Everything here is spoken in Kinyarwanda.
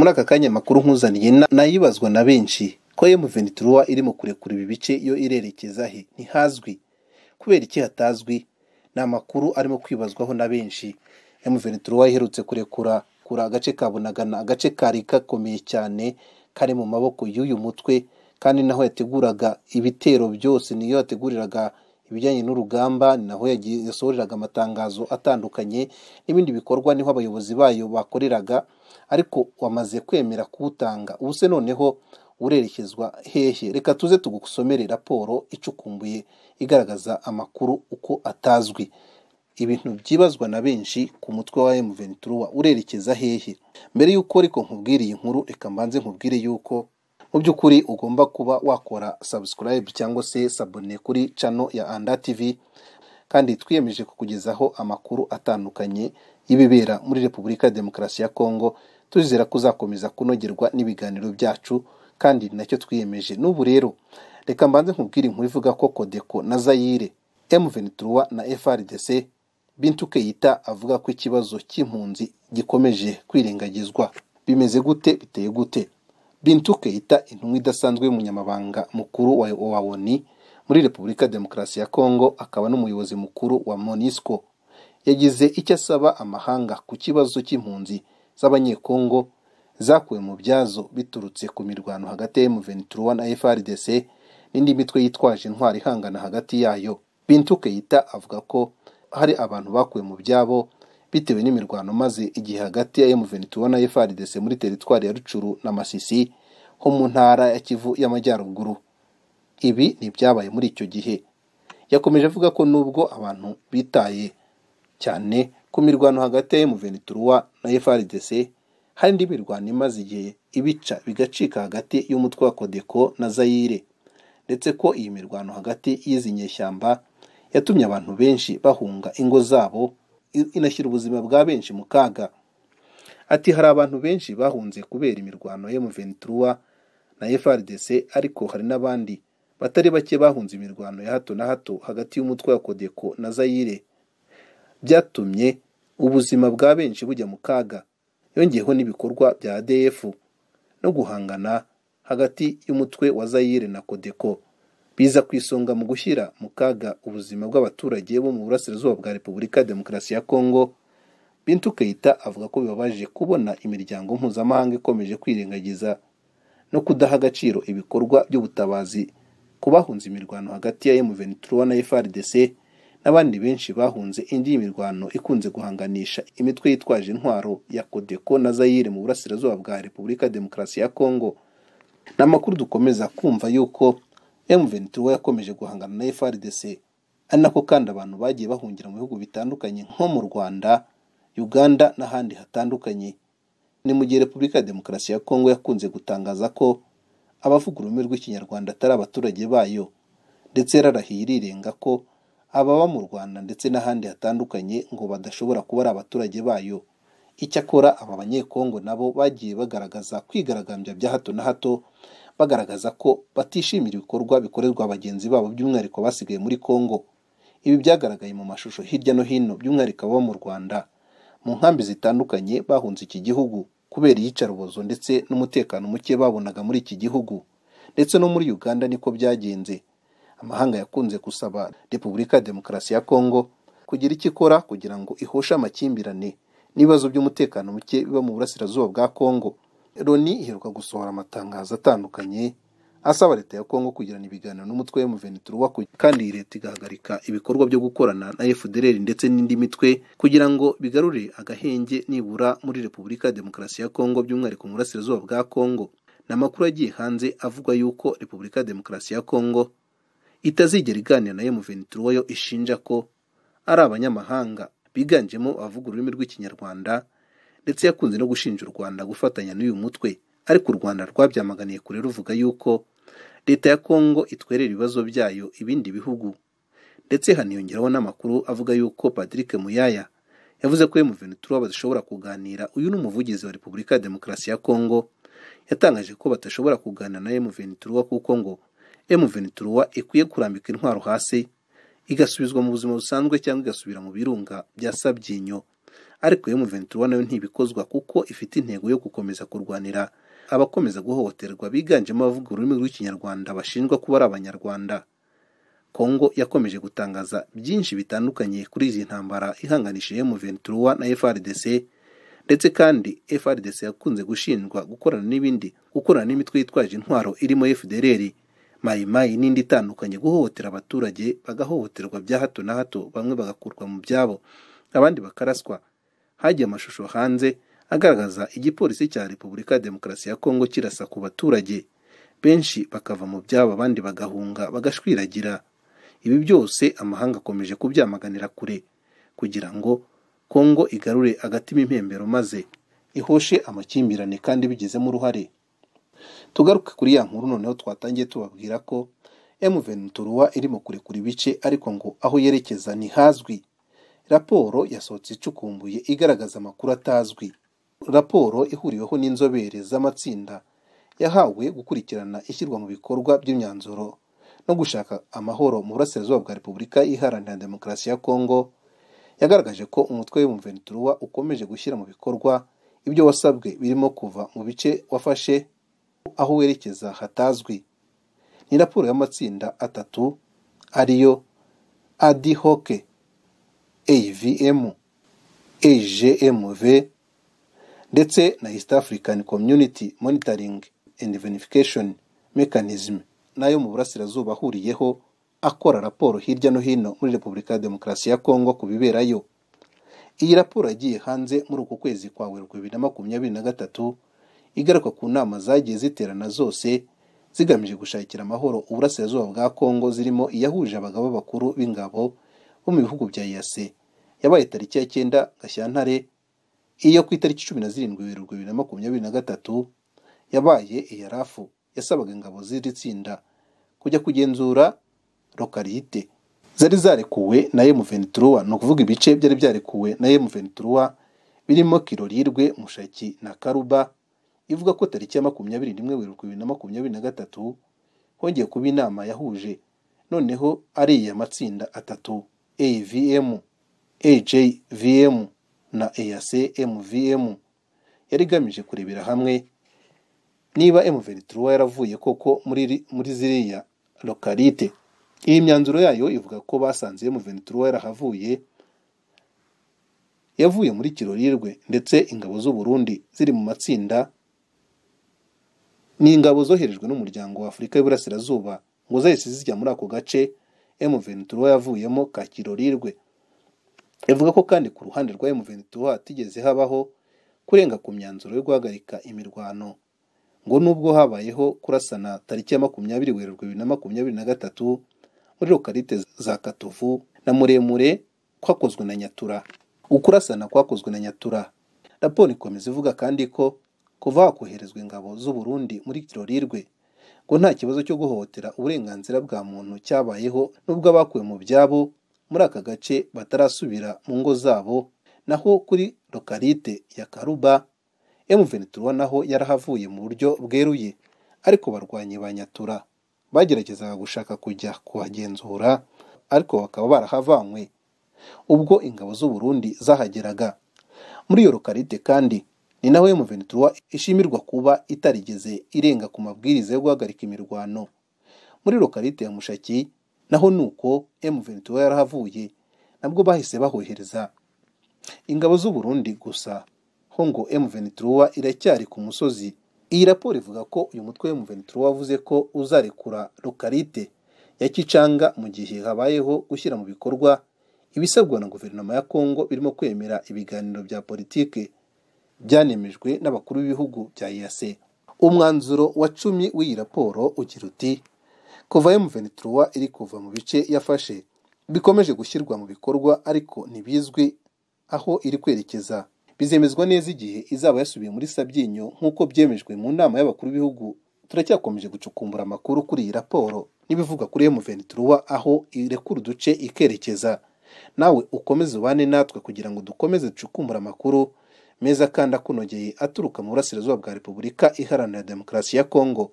muri aka kanya amakuru nkuzaniye nayibazwa na benshi ko venituruwa irimo kurekura ibi bice yo irerekeza he ntihazwi kubera iki hatazwi ni amakuru arimo kwibazwaho na benshi venituruwa iherutse kurekura kura agace ka bunagana agace kari kakomeye cyane kari mu maboko y'uyu mutwe kandi naho yateguraga ibitero byose niyo yateguriraga ibijyanye n'urugamba naho yasohoreraga amatangazo atandukanye n'ibindi bikorwa niho abayobozi bayo bakoreraga ariko wamaze kwemera kuwutanga ubu se noneho urerekezwa hehe reka tuze tugusomere raporo icukumbuye igaragaza amakuru uko atazwi ibintu byibazwa na benshi ku mutwe wa emuventura urerekeza hehe mbere y'uko ariko nkubwire iyi nkuru reka mbanze nkubwire y'uko mu by'ukuri ugomba kuba wakora subscribe cyangwa se sabune kuri cano ya anda tv kandi twiyemeje kukugezaho amakuru atandukanye y'ibibera muri repubulika ya demokarasi ya kongo tuzera kuzakomeza kunogerwa n'ibiganiro byacu kandi ni nacyo twiyemeje n'ubu rero reka mbanze nkubwire inkuru ivuga ko kodeko na zayire emuvenituruwa na frdc bintuke yita avuga ko ikibazo cy'impunzi gikomeje kwirengagizwa bimeze gute biteye gute bintuke yita intumwa idasanzwe y'umunyamabanga mukuru wa woni muri repubulika ya demokarasi ya kongo akaba n'umuyobozi mukuru wa monisco yagize icyo asaba amahanga ku kibazo cy'impunzi z'abanyekongo zakuwe mu byazo biturutse ku mirwano hagati ya m na FRDC n'indi mitwe yitwaje intwari ihangana hagati yayo Bintu Keita avuga ko hari abantu bakuwe mu byabo bitewe n'imirwano maze igihe hagati ya m na FRDC muri teritwari ya Rucuru na Masisi ho mu ntara ya Kivu y'Amajyaruguru ibi ntibyabaye muri icyo gihe yakomeje avuga ko nubwo abantu bitaye cyane ku mirwano hagati ya m na FARDC hari indi mirwano imaze igihe ibica bigacika hagati y'umutwe wa Codeco na Zaire ndetse ko iyi mirwano hagati y'izi nyeshyamba yatumye abantu benshi bahunga ingo zabo inashyira ubuzima bwa benshi mu kaga ati hari abantu benshi bahunze kubera imirwano ya m na FARDC ariko hari n'abandi batari bake bahunze imirwano ya hato na hato hagati y'umutwe wa kodeko na Zaire byatumye ubuzima bwa benshi bujya mu kaga yongeyeho n'ibikorwa bya ADF no guhangana hagati y'umutwe wa Zayire na Kodeko biza ku isonga mu gushyira mu kaga ubuzima bw'abaturage bo mu burasirazuba bwa Repubulika ya Demokarasi ya Kongo Bintu Keita avuga ko bibabaje kubona imiryango mpuzamahanga ikomeje kwirengagiza no kudaha agaciro ibikorwa by'ubutabazi ku bahunze imirwano hagati ya m na FARDC n'abandi benshi bahunze indi mirwano ikunze guhanganisha imitwe yitwaje intwaro ya Kodeko na Zaire mu burasirazuba bwa Repubulika ya Demokarasi ya Kongo ni amakuru dukomeza kumva yuko m yakomeje guhangana na FARDC ari nako kandi abantu bagiye bahungira mu bihugu bitandukanye nko mu Rwanda Uganda n'ahandi hatandukanye ni mu gihe Repubulika ya Demokarasi ya Kongo yakunze gutangaza ko abavuga ururimi rw'ikinyarwanda atari abaturage bayo ndetse yararahiye irirenga ko ababa mu rwanda ndetse n'ahandi hatandukanye ngo badashobora kuba ari abaturage bayo icyakora aba banyekongo nabo bagiye bagaragaza kwigaragambya bya hato na hato bagaragaza ko batishimira ibikorwa bikorerwa bagenzi babo by'umwihariko basigaye muri kongo ibi byagaragaye mu mashusho hirya no hino by'umwihariko ababa mu rwanda mu nkambi zitandukanye bahunze iki gihugu kubera iyicarubozo ndetse n'umutekano muke babonaga muri iki gihugu ndetse no muri uganda niko byagenze amahanga yakunze gusaba repubulika ya demokarasi ya kongo kugira icyo ikora kugira ngo ihoshe amakimbirane n'ibibazo by'umutekano muke biba mu burasirazuba bwa kongo loni iheruka gusohora amatangazo atandukanye asaba leta ya kongo kugirana ibiganiro n'umutwe wa muveniturwa kandi leta igahagarika ibikorwa byo gukorana na fdr ndetse n'indi mitwe kugira ngo bigarure agahenge nibura muri repubulika ya demokarasi ya kongo by'umwihariko mu burasirazuba bwa kongo ni amakuru agiye hanze avugwa yuko repubulika ya demokarasi ya kongo itazigera iganira na Muventuro wayo ishinja ko ari abanyamahanga biganjemo abavuga ururimi rw'ikinyarwanda ndetse yakunze no gushinja u Rwanda gufatanya n'uyu mutwe ariko u Rwanda rwabyamaganiye kure ruvuga yuko leta ya Kongo itwerera ibibazo byayo ibindi bihugu ndetse haniyongeraho n'amakuru avuga yuko Patrick Muyaya yavuze ko Muventuro badashobora kuganira uyu ni umuvugizi wa Repubulika ya Demokarasi ya Kongo yatangaje ko batashobora kuganira na Muventuro kuko ngo m ikwiye kurambika intwaro hasi igasubizwa mu buzima busanzwe cyangwa igasubira mu birunga bya Sabyinyo ariko M23 nayo ntibikozwa kuko ifite intego yo gukomeza kurwanira abakomeza guhohoterwa biganjemo abavuga ururimi rw'ikinyarwanda bashinjwa kuba ari abanyarwanda Kongo yakomeje gutangaza byinshi bitandukanye kuri izi ntambara ihanganishije m na FRDC ndetse kandi FRDC yakunze gushinjwa gukorana n'ibindi gukorana n'imitwe yitwaje intwaro irimo FDLR mayimayi n'indi itandukanye guhohotera abaturage bagahohoterwa bya hato na hato bamwe bagakurwa mu byabo abandi bakaraswa hagiye amashusho hanze agaragaza igipolisi cya repubulika ya demokarasi ya kongo kirasa ku baturage benshi bakava mu byabo abandi bagahunga bagashwiragira ibi byose amahanga akomeje kubyamaganira kure kugira ngo kongo igarure agatima impembero maze ihoshe amakimbirane kandi bigizemo uruhare tugaruke kuri ya nkuru noneho twatangiye tubabwira ko emuventuruwa irimo kurekura ibice ariko ngo aho yerekeza ntihazwi raporo yasohotse icukumbuye igaragaza amakuru atazwi raporo ihuriweho n'inzobere z'amatsinda yahawe gukurikirana ishyirwa mu bikorwa by'imyanzuro no gushaka amahoro mu burasirazuba bwa repubulika iharanira demokarasi ya kongo yagaragaje ko umutwe w'umuventuruwa ukomeje gushyira mu bikorwa ibyo wasabwe birimo kuva mu bice wafashe aho werekeza hatazwi ni raporo y'amatsinda atatu ariyo adihoke avm agmv ndetse na east african community monitoring and verification mechanism nayo mu burasirazuba ahuriyeho akora raporo hirya no hino muri repubulika ya demokarasi ya kongo ku biberayo iyi raporo yagiye hanze muri uku kwezi kwa werurwe bibiri na makumyabiri na gatatu igaruka ku nama zagiye ziterana zose zigamije gushakira amahoro uburasirazuba bwa Kongo zirimo iyahuje abagabo bakuru b'ingabo bo mu bihugu bya EAC yabaye tariki ya cyenda Gashyantare iyo ku itariki cumi na zirindwi Werurwe bibiri na makumyabiri na gatatu yabaye iya rafu yasabaga ingabo z'iri tsinda kujya kugenzura lokalite zari zarekuwe na M23 ni ukuvuga ibice byari byarekuwe na M23 birimo Kirolirwe Mushaki na Karuba ivuga ko tariki ya makumyabiri n'imwe werurwe bibiri na makumyabiri na gatatu hongeye kuba inama yahuje noneho ari matsinda atatu AVM, AJVM na EACMVM yari igamije kurebera hamwe niba M23 yaravuye koko muri ziriya lokalite iyi myanzuro yayo ivuga ko basanze M23 yarahavuye yavuye muri Kirorirwe ndetse ingabo z'u Burundi ziri mu matsinda ni ingabo zoherejwe n'umuryango w'Afurika y'Iburasirazuba ngo zahise zijya muri ako gace m yavuyemo ka Kirorirwe ivuga ko kandi ku ruhande rwa m hatigeze habaho kurenga ku myanzuro yo guhagarika imirwano ngo nubwo habayeho kurasana tariki ya makumyabiri werurwe bibiri na makumyabiri na gatatu muri lokalite za Katovu na Muremure kwakozwe na Nyatura ukurasana kwakozwe na Nyatura raporo ikomeza ivuga kandi ko kuva hakoherezwa ingabo z'u Burundi muri Rorihwe ngo nta kibazo cyo guhohotera uburenganzira bwa muntu cyabayeho n'ubwo abakuwe mu byabo muri aka gace batarasubira mu ngo zabo naho kuri lokalite ya Karuba M23 naho yarahavuye mu buryo bweruye ariko barwanye banyatura bageragezaga gushaka kujya kuhagenzura ariko bakaba barahavanywe ubwo ingabo z'u Burundi zahageraga muri iyo lokalite kandi ni nawe Muventura ishimirwa kuba itarigeze irenga ku mabwiriza yo guhagarika imirwano muri lokalite ya Mushaki naho nuko Muventura yarahavuye nabwo bahise bahohereza ingabo z'u Burundi gusa ho ngo Muventura iracyari ku musozi iyi raporo ivuga ko uyu mutwe Muventura wavuze ko uzarekura lokalite ya Kicanga mu gihe habayeho gushyira mu bikorwa ibisabwa na guverinoma ya Kongo birimo kwemera ibiganiro bya politiki byanemejwe n'abakuru b'ibihugu bya EAC umwanzuro wa cumi w'iyi raporo ugira uti kuva M23 iri kuva mu bice yafashe bikomeje gushyirwa mu bikorwa ariko ntibizwi aho iri kwerekeza bizemezwa neza igihe izaba yasubiye muri Sabyinyo nk'uko byemejwe mu nama y'abakuru b'ibihugu turacyakomeje gucukumbura amakuru kuri iyi raporo n'ibivuga kuri M23 aho irekura uduce ikerekeza nawe ukomeze ubane natwe kugira ngo dukomeze ducukumbure amakuru meza kandi akunogeye aturuka mu burasirazuba bwa repubulika iharanira demokarasi ya kongo